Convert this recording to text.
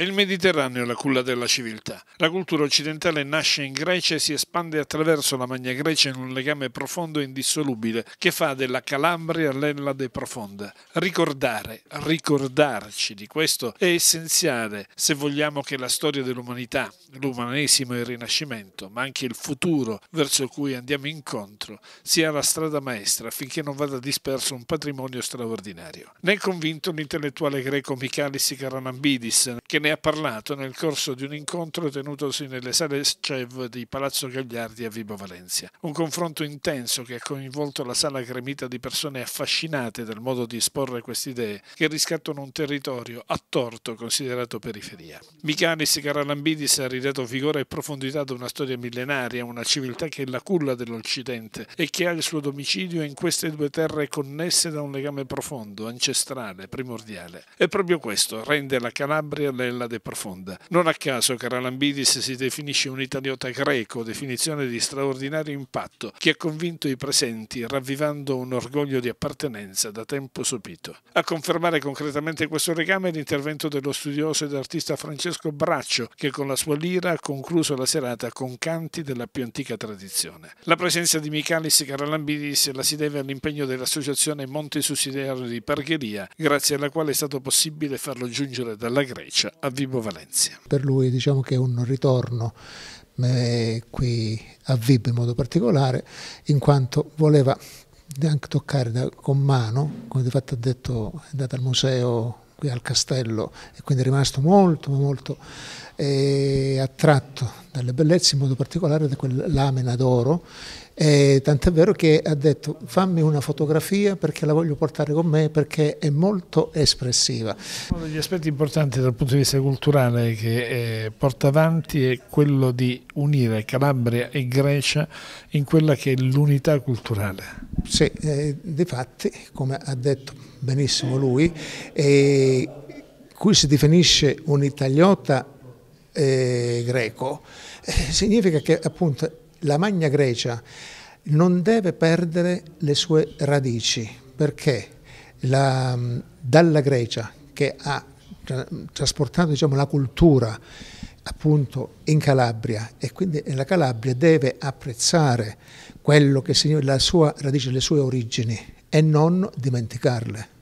e il Mediterraneo è la culla della civiltà. La cultura occidentale nasce in Grecia e si espande attraverso la Magna Grecia in un legame profondo e indissolubile che fa della Calabria l'Ellade profonda. Ricordare, ricordarci di questo è essenziale se vogliamo che la storia dell'umanità, l'umanesimo e il rinascimento, ma anche il futuro verso cui andiamo incontro, sia la strada maestra affinché non vada disperso un patrimonio straordinario. Ne è convinto l'intellettuale greco Michalis Karanambidis che ne ne ha parlato nel corso di un incontro tenutosi nelle sale CEV di Palazzo Gagliardi a Vibo Valencia. Un confronto intenso che ha coinvolto la sala gremita di persone affascinate dal modo di esporre queste idee che riscattano un territorio a torto considerato periferia. Michalis Caralambidis ha ridato vigore e profondità ad una storia millenaria, una civiltà che è la culla dell'Occidente e che ha il suo domicilio in queste due terre connesse da un legame profondo, ancestrale, primordiale. E proprio questo rende la Calabria le de profonda. Non a caso Caralambidis si definisce un italiota greco, definizione di straordinario impatto, che ha convinto i presenti, ravvivando un orgoglio di appartenenza da tempo sopito. A confermare concretamente questo legame è l'intervento dello studioso ed artista Francesco Braccio, che con la sua lira ha concluso la serata con canti della più antica tradizione. La presenza di Michalis Caralambidis la si deve all'impegno dell'associazione Monte Sussidiario di Pargheria, grazie alla quale è stato possibile farlo giungere dalla Grecia a a Vibo Valencia. Per lui diciamo che è un ritorno eh, qui a Vibo in modo particolare, in quanto voleva anche toccare da, con mano, come di fatto ha detto, è andato al museo qui al castello e quindi è rimasto molto, molto eh, attratto dalle bellezze, in modo particolare da quell'amena d'oro, eh, tant'è vero che ha detto fammi una fotografia perché la voglio portare con me perché è molto espressiva. Uno degli aspetti importanti dal punto di vista culturale che eh, porta avanti è quello di unire Calabria e Grecia in quella che è l'unità culturale. Sì, eh, di fatti, come ha detto benissimo lui, eh, qui si definisce un italiota eh, greco, eh, significa che appunto la Magna Grecia non deve perdere le sue radici, perché la, mm, dalla Grecia che ha trasportato diciamo, la cultura appunto in Calabria e quindi la Calabria deve apprezzare quello che la sua radice, le sue origini e non dimenticarle.